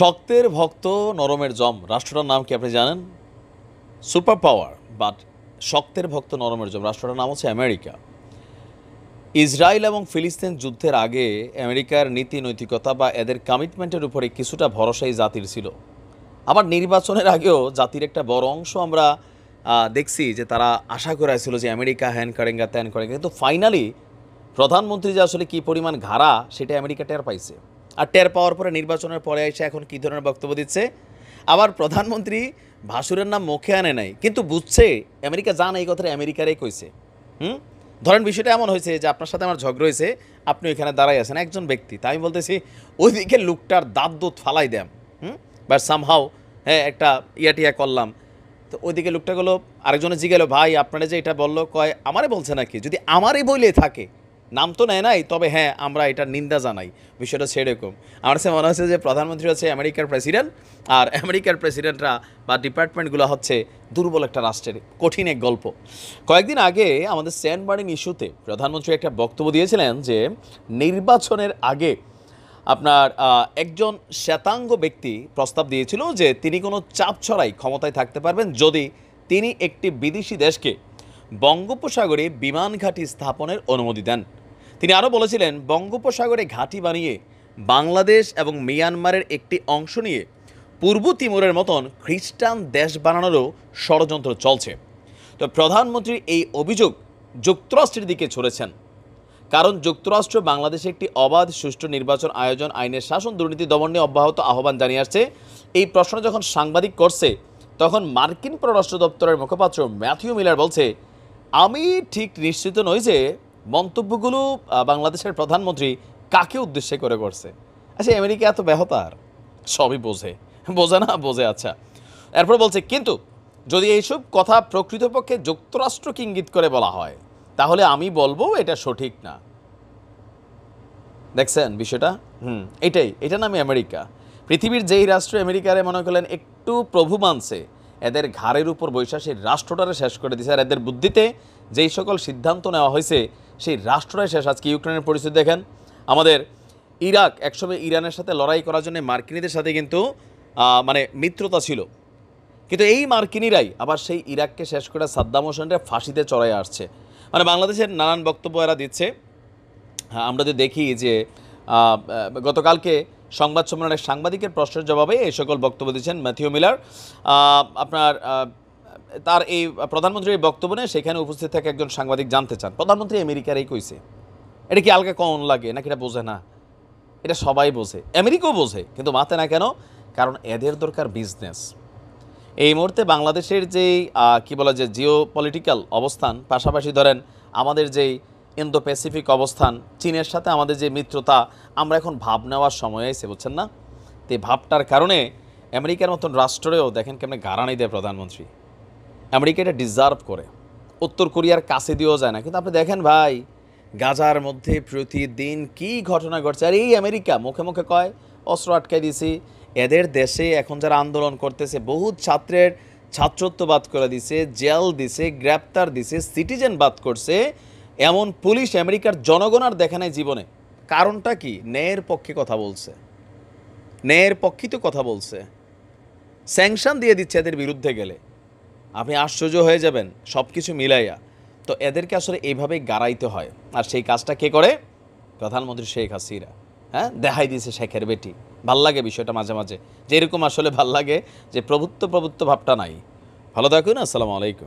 শক্তের ভক্ত নরমের জম রাষ্ট্রটার নাম কি আপনি জানেন সুপার পাওয়ার বাট শক্তের ভক্ত নরমের জম রাষ্ট্রটার নাম হচ্ছে আমেরিকা ইসরায়েল এবং ফিলিস্তিন যুদ্ধের আগে আমেরিকার নীতি নৈতিকতা বা এদের কমিটমেন্টের উপরে কিছুটা ভরসাই জাতির ছিল আবার নির্বাচনের আগেও জাতির একটা বড় অংশ আমরা দেখছি যে তারা আশা করেছিল যে আমেরিকা হ্যান করেঙ্গা ত্যান করেঙ্গা কিন্তু ফাইনালি প্রধানমন্ত্রী যে আসলে কী পরিমাণ ঘাড়া সেটা আমেরিকা টের পাইছে আর টের পাওয়ার পরে নির্বাচনের পরে এসে এখন কী ধরনের বক্তব্য দিচ্ছে আবার প্রধানমন্ত্রী ভাসুরের নাম মুখে আনে নাই কিন্তু বুঝছে আমেরিকা জান এই কথাটা আমেরিকারই কইছে হুম ধরেন বিষয়টা এমন হয়েছে যে আপনার সাথে আমার ঝগড়া হয়েছে আপনি ওইখানে দাঁড়াই আছেন একজন ব্যক্তি তাই আমি বলতেছি ওইদিকে লুকটার দাঁত দুত ফালাই দেম হুম সাম সামহাও হ্যাঁ একটা ইয়াটিয়া করলাম তো ওইদিকে লুকটা গেলো আরেকজনে জিগেলো ভাই আপনারা যে এটা বললো কয় আমারে বলছে নাকি যদি আমারই বইলে থাকে নাম তো নেয় নাই তবে হ্যাঁ আমরা এটার নিন্দা জানাই বিষয়টা সেরকম আমার সে মনে হচ্ছে যে প্রধানমন্ত্রী হচ্ছে আমেরিকার প্রেসিডেন্ট আর আমেরিকার প্রেসিডেন্টরা বা ডিপার্টমেন্টগুলো হচ্ছে দুর্বল একটা রাষ্ট্রের কঠিন এক গল্প কয়েকদিন আগে আমাদের স্যান্ড বার্নিং ইস্যুতে প্রধানমন্ত্রী একটা বক্তব্য দিয়েছিলেন যে নির্বাচনের আগে আপনার একজন শ্বেতাঙ্গ ব্যক্তি প্রস্তাব দিয়েছিল যে তিনি কোনো চাপ ছড়াই ক্ষমতায় থাকতে পারবেন যদি তিনি একটি বিদেশি দেশকে বঙ্গোপসাগরে বিমান ঘাঁটি স্থাপনের অনুমতি দেন তিনি আরও বলেছিলেন বঙ্গোপসাগরে ঘাঁটি বানিয়ে বাংলাদেশ এবং মিয়ানমারের একটি অংশ নিয়ে পূর্ব তিমুরের মতন খ্রিস্টান দেশ বানানোরও ষড়যন্ত্র চলছে তো প্রধানমন্ত্রীর এই অভিযোগ যুক্তরাষ্ট্রের দিকে ছড়েছেন কারণ যুক্তরাষ্ট্র বাংলাদেশে একটি অবাধ সুষ্ঠু নির্বাচন আয়োজন আইনের শাসন দুর্নীতি দমন নিয়ে অব্যাহত আহ্বান জানিয়ে আসছে এই প্রশ্ন যখন সাংবাদিক করছে তখন মার্কিন পররাষ্ট্র দপ্তরের মুখপাত্র ম্যাথিউ মিলার বলছে আমি ঠিক নিশ্চিত নই যে মন্তব্যগুলো বাংলাদেশের প্রধানমন্ত্রী কাকে উদ্দেশ্যে করে করছে আচ্ছা আমেরিকা এত আর সবই বোঝে বোঝে না বোঝে আচ্ছা এরপর বলছে কিন্তু যদি এইসব কথা প্রকৃতপক্ষে যুক্তরাষ্ট্র ইঙ্গিত করে বলা হয় তাহলে আমি বলবো এটা সঠিক না দেখছেন বিষয়টা হুম এটাই এটা নামে আমেরিকা পৃথিবীর যেই রাষ্ট্র আমেরিকারে মনে করলেন একটু প্রভু মানছে এদের ঘাড়ের উপর বৈশা সেই রাষ্ট্রটারে শেষ করে দিছে আর এদের বুদ্ধিতে যেই সকল সিদ্ধান্ত নেওয়া হয়েছে সেই রাষ্ট্রটাই শেষ আজকে ইউক্রেনের পরিস্থিতি দেখেন আমাদের ইরাক একসময় ইরানের সাথে লড়াই করার জন্য মার্কিনীদের সাথে কিন্তু মানে মিত্রতা ছিল কিন্তু এই মার্কিনিরাই আবার সেই ইরাককে শেষ করে সাদ্দাম হোসেনরা ফাঁসিতে চড়াই আসছে মানে বাংলাদেশের নানান বক্তব্য এরা দিচ্ছে হ্যাঁ, আমরা যদি দেখি যে গতকালকে সংবাদ সম্মেলনে সাংবাদিকের প্রশ্নের জবাবে এই সকল বক্তব্য দিয়েছেন ম্যাথিউ মিলার আপনার তার এই প্রধানমন্ত্রীর এই বক্তব্য নিয়ে সেখানে উপস্থিত থাকা একজন সাংবাদিক জানতে চান প্রধানমন্ত্রী আমেরিকার এই কইছে এটা কি আলগা কমন লাগে নাকি এটা বোঝে না এটা সবাই বোঝে আমেরিকাও বোঝে কিন্তু মাতে না কেন কারণ এদের দরকার বিজনেস এই মুহূর্তে বাংলাদেশের যেই কী বলা যে জিও পলিটিক্যাল অবস্থান পাশাপাশি ধরেন আমাদের যেই ইন্দো প্যাসিফিক অবস্থান চীনের সাথে আমাদের যে মিত্রতা আমরা এখন ভাব নেওয়ার সময় এসে বুঝছেন না তো এই ভাবটার কারণে আমেরিকার মতন রাষ্ট্রেও দেখেন গাড়া নেই দেয় প্রধানমন্ত্রী আমেরিকা এটা ডিজার্ভ করে উত্তর কোরিয়ার কাছে দিয়েও যায় না কিন্তু আপনি দেখেন ভাই গাজার মধ্যে প্রতিদিন কি ঘটনা ঘটছে আর এই আমেরিকা মুখে মুখে কয় অস্ত্র আটকাই দিয়েছি এদের দেশে এখন যারা আন্দোলন করতেছে বহু ছাত্রের ছাত্রত্ব বাদ করে দিছে জেল দিছে গ্রেপ্তার দিছে সিটিজেন বাদ করছে এমন পুলিশ আমেরিকার জনগণ আর দেখে জীবনে কারণটা কি ন্যায়ের পক্ষে কথা বলছে ন্যায়ের পক্ষে তো কথা বলছে স্যাংশন দিয়ে দিচ্ছে এদের বিরুদ্ধে গেলে আপনি আশ্চর্য হয়ে যাবেন সব কিছু মিলাইয়া তো এদেরকে আসলে এইভাবেই গাড়াইতে হয় আর সেই কাজটা কে করে প্রধানমন্ত্রী শেখ হাসিনা হ্যাঁ দেখাই দিয়েছে শেখের বেটি ভাল লাগে বিষয়টা মাঝে মাঝে যেরকম আসলে ভাল লাগে যে প্রভুত্ব প্রভুত্ব ভাবটা নাই ভালো থাকুন আসসালামু আলাইকুম